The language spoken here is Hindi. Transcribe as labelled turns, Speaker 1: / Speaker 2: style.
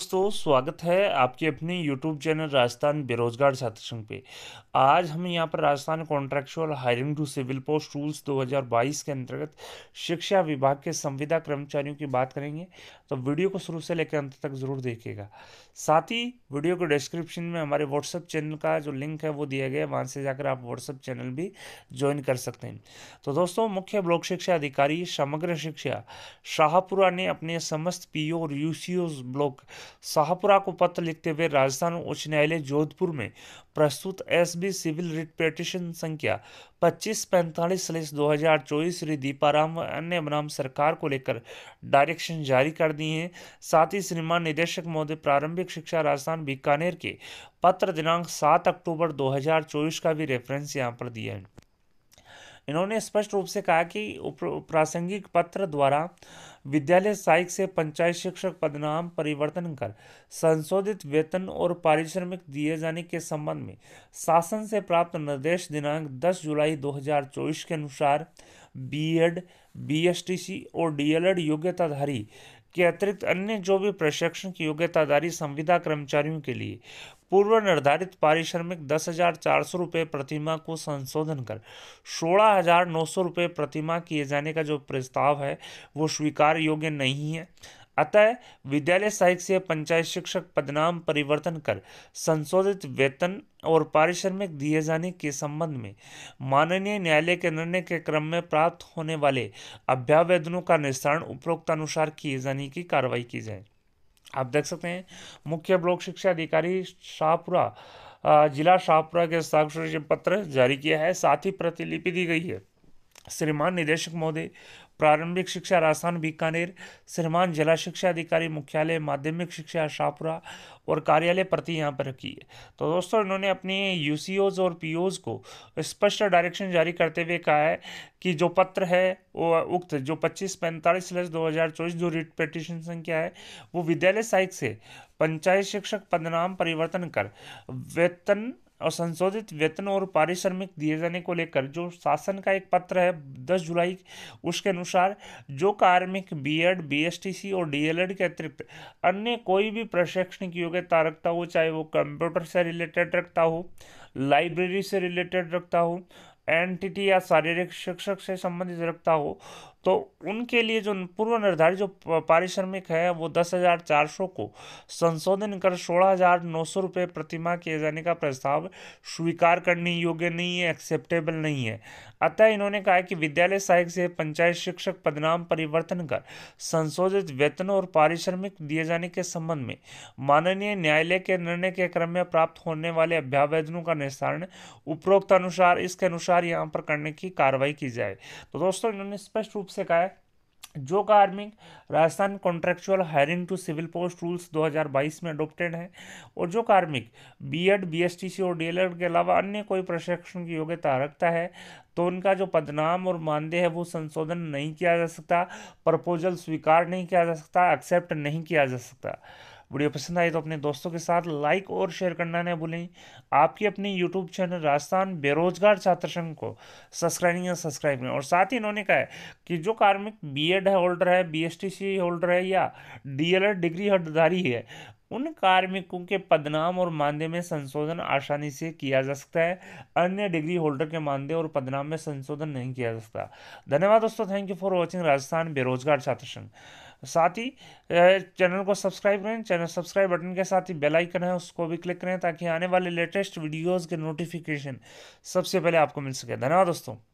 Speaker 1: दोस्तों स्वागत है आपके अपने YouTube चैनल राजस्थान बेरोजगार छात्र संघ पे आज हम यहाँ पर Rajasthan contractual hiring to civil post rules 2022 के अंतर्गत शिक्षा विभाग के संविदा कर्मचारियों की बात करेंगे तो वीडियो को शुरू से लेकर अंत तक जरूर देखिएगा साथ ही वीडियो को डिस्क्रिप्शन में हमारे व्हाट्सअप चैनल का जो लिंक है वो दिया गया वहाँ से जाकर आप व्हाट्सअप चैनल भी ज्वाइन कर सकते हैं तो दोस्तों मुख्य ब्लॉक शिक्षा अधिकारी समग्र शिक्षा शाहपुरा ने अपने समस्त पी और यू ब्लॉक शाहपुरा को पत्र लिखते हुए राजस्थान उच्च न्यायालय जोधपुर में प्रस्तुत एसबी सिविल रिट पिटिशन संख्या पच्चीस पैंतालीस सलिस दो हजार चौबीस श्री दीपाराम व अन्य बनाम सरकार को लेकर डायरेक्शन जारी कर दिए हैं साथ ही सिनेमा निदेशक महोदय प्रारंभिक शिक्षा राजस्थान बीकानेर के पत्र दिनांक सात अक्टूबर चौबीस का भी रेफरेंस यहाँ पर दिया है इन्होंने स्पष्ट रूप से कहा कि प्रासंगिक पत्र द्वारा विद्यालय सहायक से पंचायत शिक्षक पदनाम परिवर्तन कर संशोधित वेतन और पारिश्रमिक दिए जाने के संबंध में शासन से प्राप्त निर्देश दिनांक 10 जुलाई 2024 के अनुसार बीएड बीएसटीसी और डीएलएड योग्यताधारी के अतिरिक्त अन्य जो भी प्रशिक्षण की योग्यताधारी संविदा कर्मचारियों के लिए पूर्व निर्धारित पारिश्रमिक दस हजार चार सौ रुपये प्रतिमा को संशोधन कर सोलह हजार नौ सौ रुपये प्रतिमा किए जाने का जो प्रस्ताव है वो स्वीकार योग्य नहीं है अतः विद्यालय सहायक से पंचायत शिक्षक पदनाम परिवर्तन कर संशोधित वेतन और पारिश्रमिक दिए जाने के संबंध में माननीय न्यायालय के निर्णय के क्रम में प्राप्त होने वाले अभ्यावेदनों का निस्तारण अनुसार किए जाने की कार्रवाई की जाए आप देख सकते हैं मुख्य ब्लॉक शिक्षा अधिकारी शाहपुरा जिला शाहपुरा के साक्षर पत्र जारी किया है साथ ही प्रतिलिपि दी गई है श्रीमान निदेशक महोदय प्रारंभिक शिक्षा राजस्थान बीकानेर श्रीमान जिला शिक्षा अधिकारी मुख्यालय माध्यमिक शिक्षा शाहपुरा और कार्यालय प्रति यहाँ पर रखी है तो दोस्तों इन्होंने अपनी यू और पी को स्पष्ट डायरेक्शन जारी करते हुए कहा है कि जो पत्र है वो उक्त जो पच्चीस पैंतालीस स्लस दो हज़ार चौबीस जो रिट पटिशन संख्या है वो विद्यालय सहायक से पंचायत शिक्षक पदनाम परिवर्तन कर वेतन और संशोधित वेतन और पारिश्रमिक दिए जाने को लेकर जो शासन का एक पत्र है दस जुलाई उसके अनुसार जो कार्मिक बीएड बीएसटीसी और डीएलएड के अतिरिक्त अन्य कोई भी प्रशैक्षणिक योग्यता रखता हो चाहे वो कंप्यूटर से रिलेटेड रखता हो लाइब्रेरी से रिलेटेड रखता हो एनटीटी या शारीरिक शिक्षक से संबंधित रखता हो तो उनके लिए जो पूर्व निर्धारित जो पारिश्रमिक है वो दस हज़ार चार सौ को संशोधन कर सोलह हज़ार नौ सौ रुपये प्रतिमा किए जाने का प्रस्ताव स्वीकार करने योग्य नहीं है एक्सेप्टेबल नहीं है अतः इन्होंने कहा कि विद्यालय सहायक से पंचायत शिक्षक पदनाम परिवर्तन कर संशोधित वेतन और पारिश्रमिक दिए जाने के संबंध में माननीय न्यायालय के निर्णय के क्रम में प्राप्त होने वाले अभ्यावेदनों का निर्धारण उपरोक्त अनुसार इसके अनुसार यहाँ पर करने की कार्रवाई की जाए तो दोस्तों इन्होंने स्पष्ट रूप से कहा है जो का आर्मिंग Rajasthan contractual hiring to civil post rules 2022 में अडोप्टेड है और जो कार्मिक बीएड बीएसटीसी और डीएलएड e के अलावा अन्य कोई प्रशिक्षण की योग्यता रखता है तो उनका जो पदनाम और मानदेय है वो संशोधन नहीं किया जा सकता प्रपोजल स्वीकार नहीं किया जा सकता एक्सेप्ट नहीं किया जा सकता वीडियो पसंद आए तो अपने दोस्तों के साथ लाइक और शेयर करना ना भूलें आपकी अपनी यूट्यूब चैनल राजस्थान बेरोजगार छात्र संघ को सब्सक्राइब या सब्सक्राइब करें और साथ ही इन्होंने कहा है कि जो कार्मिक एड होल्डर है सी होल्डर है या एड डिग्री हटधारी है उन कार्मिकों के पदनाम और मानदेय में संशोधन आसानी से किया जा सकता है अन्य डिग्री होल्डर के मानदेय और पदनाम में संशोधन नहीं किया जा सकता धन्यवाद दोस्तों thank you for watching Rajasthan बेरोजगार छात्र संघ साथ ही चैनल को सब्सक्राइब करें चैनल सब्सक्राइब बटन के साथ ही बेल आइकन है उसको भी क्लिक करें ताकि आने वाले लेटेस्ट वीडियोज़ के नोटिफिकेशन सबसे पहले आपको मिल सके धन्यवाद दोस्तों